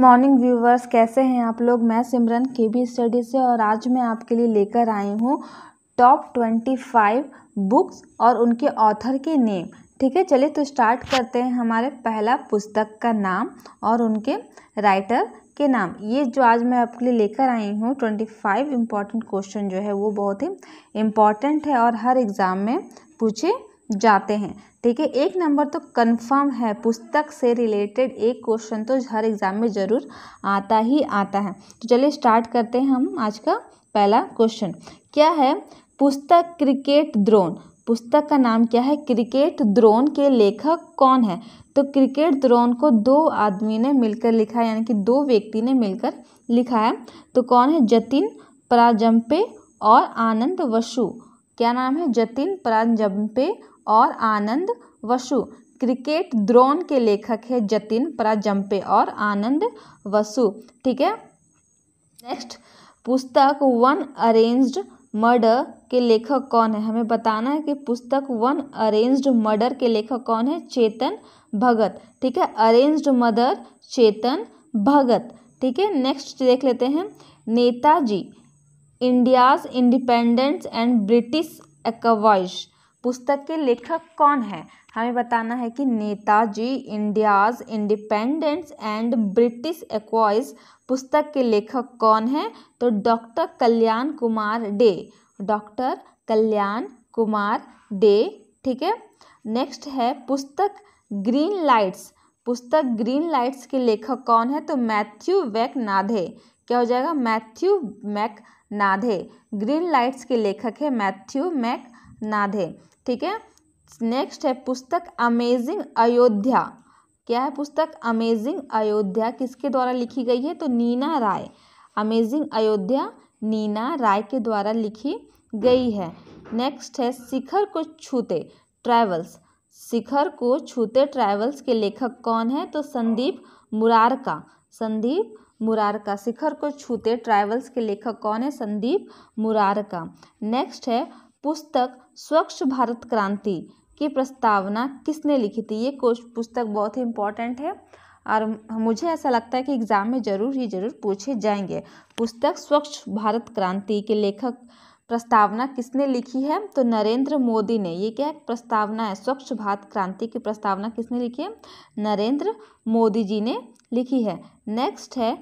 morning viewers कैसे हैं आप लोग मैं सिमरन के बी स्टडी से और आज मैं आपके लिए लेकर आई हूँ टॉप ट्वेंटी फाइव बुक्स और उनके ऑथर के नेम ठीक है चलिए तो स्टार्ट करते हैं हमारे पहला पुस्तक का नाम और उनके राइटर के नाम ये जो आज मैं आपके लिए लेकर आई हूँ ट्वेंटी फाइव इम्पॉर्टेंट क्वेश्चन जो है वो बहुत ही इम्पॉर्टेंट है और हर एग्ज़ाम में पूछे जाते हैं ठीक है एक नंबर तो कंफर्म है पुस्तक से रिलेटेड एक क्वेश्चन तो हर एग्ज़ाम में ज़रूर आता ही आता है तो चलिए स्टार्ट करते हैं हम आज का पहला क्वेश्चन क्या है पुस्तक क्रिकेट द्रोन पुस्तक का नाम क्या है क्रिकेट द्रोन के लेखक कौन है तो क्रिकेट द्रोन को दो आदमी ने मिलकर लिखा है यानी कि दो व्यक्ति ने मिलकर लिखा है तो कौन है जतिन पराजम्पे और आनंद वशु क्या नाम है जतिन पराजम्पे और आनंद वसु क्रिकेट द्रोन के लेखक है जतिन पराजंपे और आनंद वसु ठीक है नेक्स्ट पुस्तक वन अरेंज्ड मर्डर के लेखक कौन है हमें बताना है कि पुस्तक वन अरेंज्ड मर्डर के लेखक कौन है चेतन भगत ठीक है अरेंज्ड मर्डर चेतन भगत ठीक है नेक्स्ट देख लेते हैं Netaji India's independence and British archives पुस्तक के लेखक कौन है हमें बताना है कि Netaji India's independence and British archives पुस्तक के लेखक कौन है तो डॉक्टर कल्याण कुमार डे डॉक्टर कल्याण कुमार डे ठीक है नेक्स्ट है पुस्तक ग्रीन लाइट्स पुस्तक ग्रीन लाइट्स के लेखक कौन है तो मैथ्यू वैक नाधे क्या हो जाएगा Matthew McConaughey green lights के लेखक है मैथ्यू मैक नाधे ठीक है नेक्स्ट है पुस्तक अमेजिंग अयोध्या क्या है पुस्तक अमेजिंग अयोध्या किसके द्वारा लिखी गई है तो नीना राय अमेजिंग अयोध्या नीना राय के द्वारा लिखी गई है नेक्स्ट है शिखर को छूते ट्रैवल्स शिखर को छूते ट्रैवल्स के लेखक कौन है तो संदीप मुरारका संदीप मुरारका शिखर को छूते ट्रैवल्स के लेखक कौन है संदीप मुरारका नेक्स्ट है पुस्तक स्वच्छ भारत क्रांति की प्रस्तावना किसने लिखी थी ये पुस्तक बहुत ही इंपॉर्टेंट है और मुझे ऐसा लगता है कि एग्ज़ाम में ज़रूर ही ज़रूर पूछे जाएंगे पुस्तक स्वच्छ भारत क्रांति के लेखक प्रस्तावना किसने लिखी है तो नरेंद्र मोदी ने ये क्या प्रस्तावना है स्वच्छ भारत क्रांति की प्रस्तावना किसने लिखी है नरेंद्र मोदी जी ने लिखी है नेक्स्ट है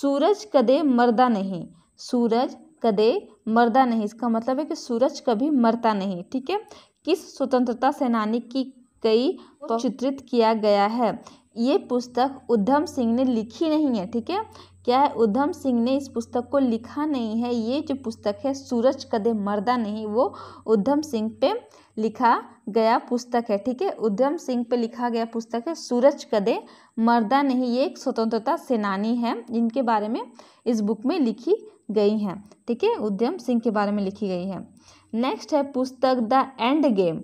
सूरज कदे मरदा नहीं सूरज कदे मरदा नहीं इसका मतलब है कि सूरज कभी मरता नहीं ठीक है किस स्वतंत्रता सेनानी की कई चित्रित किया गया है ये पुस्तक उधम सिंह ने लिखी नहीं है ठीक है क्या है उधम सिंह ने इस पुस्तक को लिखा नहीं है ये जो पुस्तक है सूरज कदे मरदा नहीं वो उधम सिंह पे लिखा गया पुस्तक है ठीक है उधम सिंह पे लिखा गया पुस्तक है सूरज कदे मरदा नहीं ये एक स्वतंत्रता सेनानी है जिनके बारे में इस बुक में लिखी गई हैं ठीक है उद्यम सिंह के बारे में लिखी गई है नेक्स्ट है पुस्तक the end game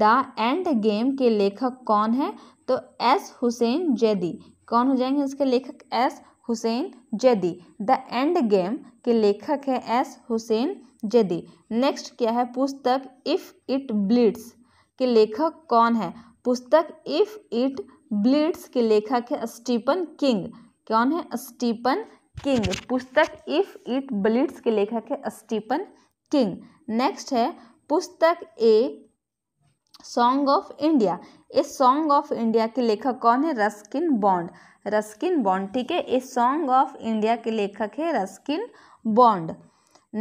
the end game के लेखक कौन है तो एस हुसैन जैदी कौन हो जाएंगे इसके लेखक S Hussain Zaidi the end game के लेखक है एस हुसैन जैदी नेक्स्ट क्या है पुस्तक इफ़ इट ब्लीड्स के लेखक कौन है पुस्तक इफ़ इट ब्लीड्स के लेखक है स्टीपन किंग कौन है स्टीपन किंग पुस्तक इफ इट ब्लिट्स के लेखक है स्टीफन किंग नेक्स्ट है पुस्तक a song of India a song of India के लेखक कौन है रस्किन बॉन्ड रस्किन बॉन्ड ठीक है ए सॉन्ग ऑफ इंडिया के लेखक है रस्किन बॉन्ड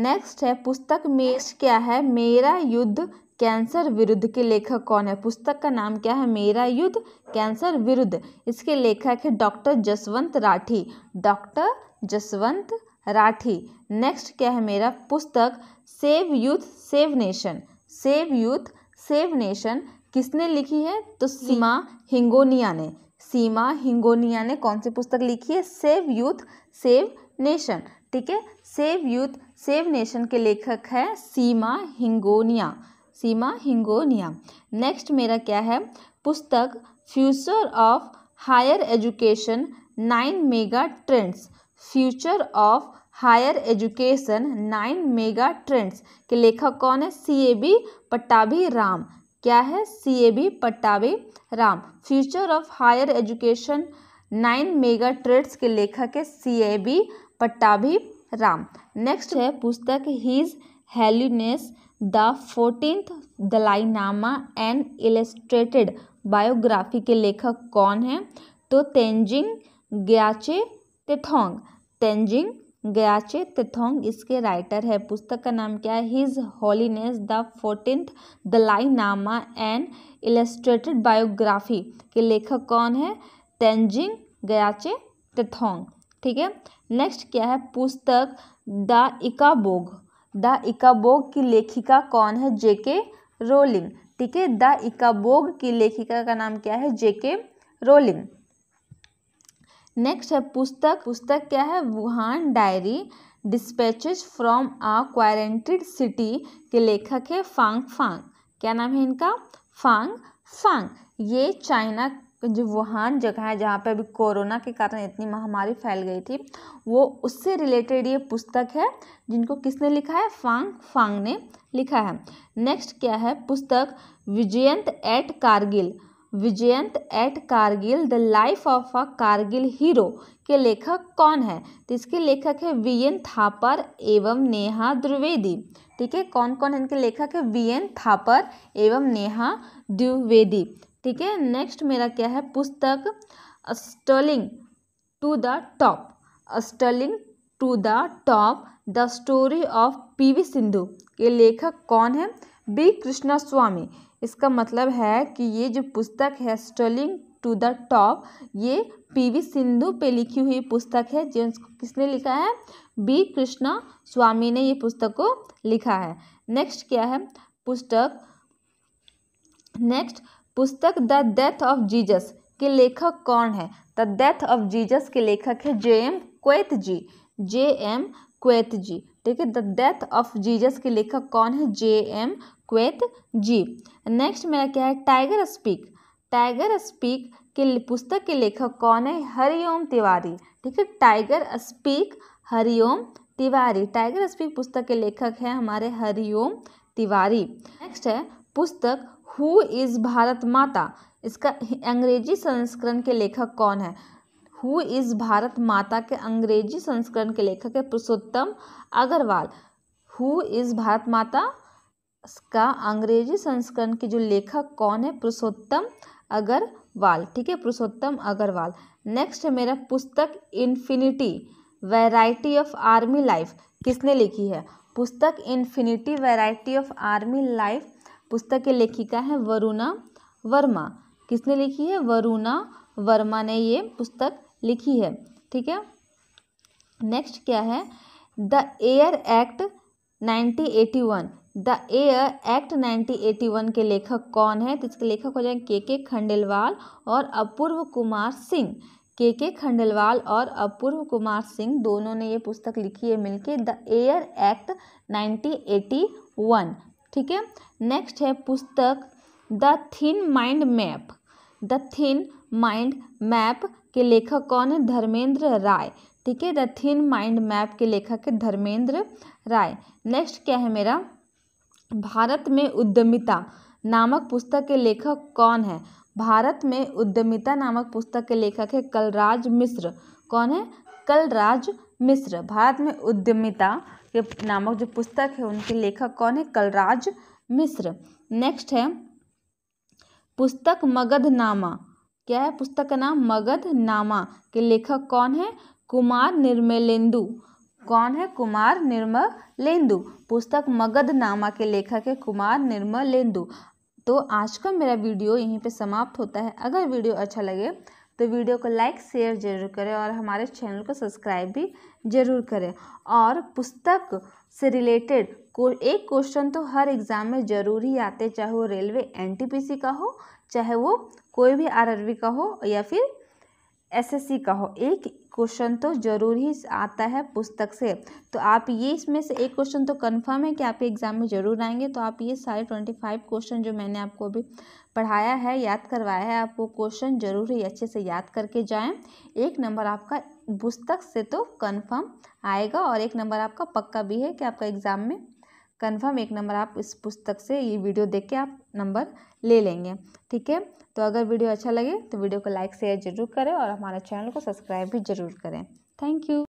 नेक्स्ट है पुस्तक मेष क्या है मेरा युद्ध कैंसर विरुद्ध के लेखक कौन है पुस्तक का नाम क्या है मेरा युद्ध कैंसर विरुद्ध इसके लेखक है doctor Jaswant Rathi doctor Jaswant Rathi next क्या है मेरा पुस्तक save youth save nation save youth save nation किसने लिखी है तो सीमा हिंगोनिया ने सीमा हिंगोनिया ने कौन सी पुस्तक लिखी है सेव यूथ सेव नेशन ठीक है सेव यूथ सेव नेशन के लेखक है सीमा हिंगोनिया सीमा हिंगोनिया नेक्स्ट मेरा क्या है पुस्तक future of higher education nine mega trends future of higher education nine mega trends के लेखक कौन है C A B Pattabhi Ram क्या है C A B Pattabhi Ram future of higher education nine mega trends के लेखक है C A B Pattabhi Ram next है पुस्तक his holiness the fourteenth Dalai Lama and Illustrated biography के लेखक कौन हैं तो तेंजिंग ग्याचे तिथोंग तेंजिंग गयाचे तिथोंग इसके राइटर है पुस्तक का नाम क्या है his holiness the the Dalai Lama and Illustrated biography के लेखक कौन है तेंजिंग गयाचे तिथोंग ठीक है नेक्स्ट क्या है पुस्तक द इकाबोग द इकाबोग की लेखिका कौन है जेके रोलिंग ठीक है द इकाबोग की लेखिका का नाम क्या है जेके रोलिंग नेक्स्ट है पुस्तक पुस्तक क्या है Wuhan diary dispatches from a quarantined city के लेखक है फांग फांग क्या नाम है इनका फांग फांग ये चाइना तो जो वुहान जगह है जहाँ पे अभी कोरोना के कारण इतनी महामारी फैल गई थी वो उससे रिलेटेड ये पुस्तक है जिनको किसने लिखा है फांग फांग ने लिखा है नेक्स्ट क्या है पुस्तक Vijyant at Kargil Vijyant at Kargil the life of a Kargil hero के लेखक कौन है तो इसके लेखक है वी एन थापर एवं नेहा द्विवेदी ठीक है कौन कौन इनके लेखक है वी एन थापर एवं नेहा द्विवेदी ठीक है नेक्स्ट मेरा क्या है पुस्तक sterling to the top sterling to the top the story of P V Sindhu के लेखक कौन है बी कृष्णा स्वामी इसका मतलब है कि ये जो पुस्तक है स्टर्लिंग टू द टॉप ये पीवी सिंधु पे लिखी हुई पुस्तक है जिन किसने लिखा है बी कृष्णा स्वामी ने ये पुस्तक को लिखा है नेक्स्ट क्या है पुस्तक नेक्स्ट पुस्तक द डेथ ऑफ जीजस के लेखक कौन है द डेथ ऑफ जीजस के लेखक है जे एम क्वेत जी जे एम क्वेत जी ठीक है द डेथ ऑफ जीजस के लेखक कौन है जे एम क्वेत जी नेक्स्ट मेरा क्या है टाइगर स्पीक टाइगर स्पीक के पुस्तक के लेखक कौन है हरिओम तिवारी ठीक है tiger speak Hariom Tiwari tiger speak पुस्तक के लेखक हैं हमारे हरिओम तिवारी नेक्स्ट है पुस्तक हु इज़ भारत माता इसका अंग्रेजी संस्करण के लेखक कौन है हु इज़ भारत माता के अंग्रेजी संस्करण के लेखक है पुरुषोत्तम अग्रवाल हु इज़ भारत माता का अंग्रेजी संस्करण के जो लेखक कौन है पुरुषोत्तम अग्रवाल ठीक है पुरुषोत्तम अग्रवाल नेक्स्ट है मेरा पुस्तक infinity variety of army life किसने लिखी है पुस्तक infinity variety of army life पुस्तक की लेखिका है वरुणा वर्मा किसने लिखी है वरुणा वर्मा ने ये पुस्तक लिखी है ठीक है नेक्स्ट क्या है the air act 1981 the air act 1981 के लेखक कौन है तो इसके लेखक हो जाएंगे के के खंडेलवाल और अपूर्व कुमार सिंह के के खंडेलवाल और अपूर्व कुमार सिंह दोनों ने ये पुस्तक लिखी है मिलके द एयर एक्ट 1981 ठीक है नेक्स्ट है पुस्तक the thin mind map the thin mind map के लेखक कौन है धर्मेंद्र राय ठीक है द थिन माइंड मैप के लेखक है धर्मेंद्र राय नेक्स्ट क्या है मेरा भारत में उद्यमिता नामक पुस्तक के लेखक कौन है भारत में उद्यमिता नामक पुस्तक के लेखक है कलराज मिश्र कौन है कलराज मिश्र भारत में उद्यमिता के नामक जो पुस्तक है उनके लेखक कौन है कलराज मिश्र नेक्स्ट है पुस्तक मगधनामा क्या है पुस्तक का नाम मगधनामा के लेखक कौन है कुमार निर्मलेंदु कौन है कुमार निर्मलेंदु पुस्तक मगधनामा के लेखक है कुमार निर्मलेंदु तो आज का मेरा वीडियो यहीं पे समाप्त होता है अगर वीडियो अच्छा लगे तो वीडियो को लाइक शेयर जरूर करें और हमारे चैनल को सब्सक्राइब भी जरूर करें और पुस्तक से रिलेटेड को एक क्वेश्चन तो हर एग्ज़ाम में ज़रूर ही आते चाहे वो रेलवे एनटीपीसी का हो चाहे वो कोई भी आरआरबी का हो या फिर एसएससी का हो एक क्वेश्चन तो जरूर ही आता है पुस्तक से तो आप ये इसमें से एक क्वेश्चन तो कंफर्म है कि आप एग्ज़ाम में ज़रूर आएंगे तो आप ये सारे ट्वेंटी फाइव क्वेश्चन जो मैंने आपको अभी पढ़ाया है याद करवाया है आपको क्वेश्चन जरूर ही अच्छे से याद करके जाएं एक नंबर आपका पुस्तक से तो कन्फर्म आएगा और एक नंबर आपका पक्का भी है कि आपका एग्ज़ाम में कन्फर्म एक नंबर आप इस पुस्तक से ये वीडियो देख के आप नंबर ले लेंगे ठीक है तो अगर वीडियो अच्छा लगे तो वीडियो को लाइक शेयर जरूर करें और हमारे चैनल को सब्सक्राइब भी जरूर करें थैंक यू